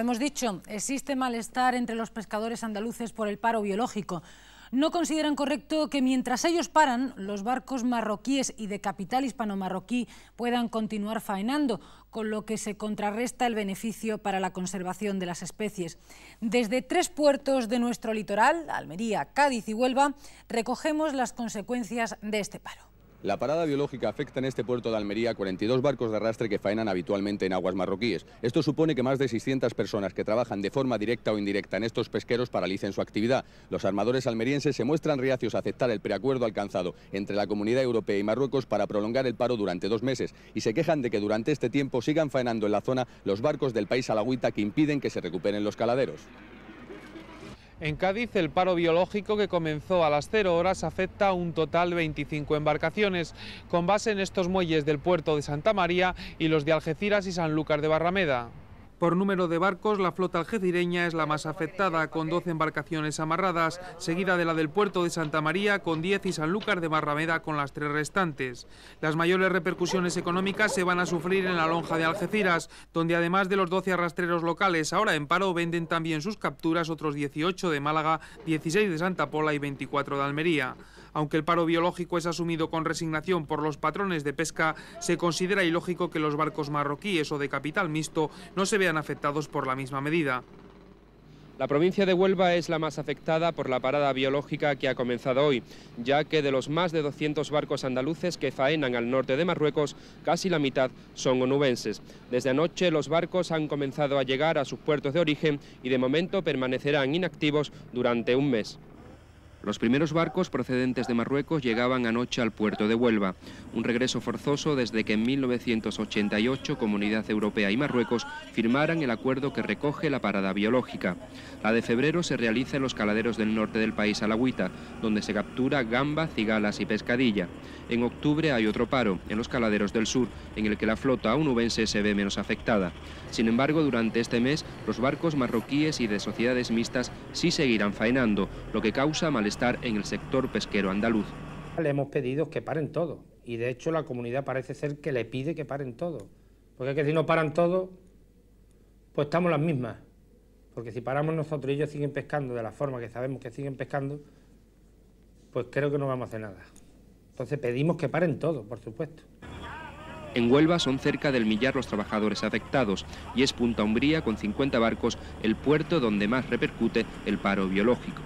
hemos dicho, existe malestar entre los pescadores andaluces por el paro biológico. No consideran correcto que mientras ellos paran, los barcos marroquíes y de capital hispano-marroquí puedan continuar faenando, con lo que se contrarresta el beneficio para la conservación de las especies. Desde tres puertos de nuestro litoral, Almería, Cádiz y Huelva, recogemos las consecuencias de este paro. La parada biológica afecta en este puerto de Almería 42 barcos de arrastre que faenan habitualmente en aguas marroquíes. Esto supone que más de 600 personas que trabajan de forma directa o indirecta en estos pesqueros paralicen su actividad. Los armadores almerienses se muestran reacios a aceptar el preacuerdo alcanzado entre la Comunidad Europea y Marruecos para prolongar el paro durante dos meses y se quejan de que durante este tiempo sigan faenando en la zona los barcos del país alagüita que impiden que se recuperen los caladeros. En Cádiz, el paro biológico que comenzó a las 0 horas afecta a un total de 25 embarcaciones, con base en estos muelles del puerto de Santa María y los de Algeciras y San Lucas de Barrameda. Por número de barcos, la flota algecireña es la más afectada, con 12 embarcaciones amarradas, seguida de la del puerto de Santa María, con 10 y Sanlúcar de Barrameda, con las tres restantes. Las mayores repercusiones económicas se van a sufrir en la lonja de Algeciras, donde además de los 12 arrastreros locales ahora en paro, venden también sus capturas otros 18 de Málaga, 16 de Santa Pola y 24 de Almería. Aunque el paro biológico es asumido con resignación por los patrones de pesca, se considera ilógico que los barcos marroquíes o de capital mixto no se vean afectados por la misma medida. La provincia de Huelva es la más afectada por la parada biológica que ha comenzado hoy, ya que de los más de 200 barcos andaluces que faenan al norte de Marruecos, casi la mitad son onubenses. Desde anoche los barcos han comenzado a llegar a sus puertos de origen y de momento permanecerán inactivos durante un mes. Los primeros barcos procedentes de Marruecos llegaban anoche al puerto de Huelva, un regreso forzoso desde que en 1988 Comunidad Europea y Marruecos firmaran el acuerdo que recoge la parada biológica. La de febrero se realiza en los caladeros del norte del país Alagüita, donde se captura gamba, cigalas y pescadilla. En octubre hay otro paro, en los caladeros del sur, en el que la flota onubense se ve menos afectada. Sin embargo, durante este mes, los barcos marroquíes y de sociedades mixtas sí seguirán faenando, lo que causa malestar en el sector pesquero andaluz. Le hemos pedido que paren todo, y de hecho la comunidad parece ser que le pide que paren todo. Porque es que si no paran todo, pues estamos las mismas. Porque si paramos nosotros y ellos siguen pescando de la forma que sabemos que siguen pescando, pues creo que no vamos a hacer nada. Entonces pedimos que paren todo, por supuesto. En Huelva son cerca del millar los trabajadores afectados y es Punta Umbría con 50 barcos el puerto donde más repercute el paro biológico.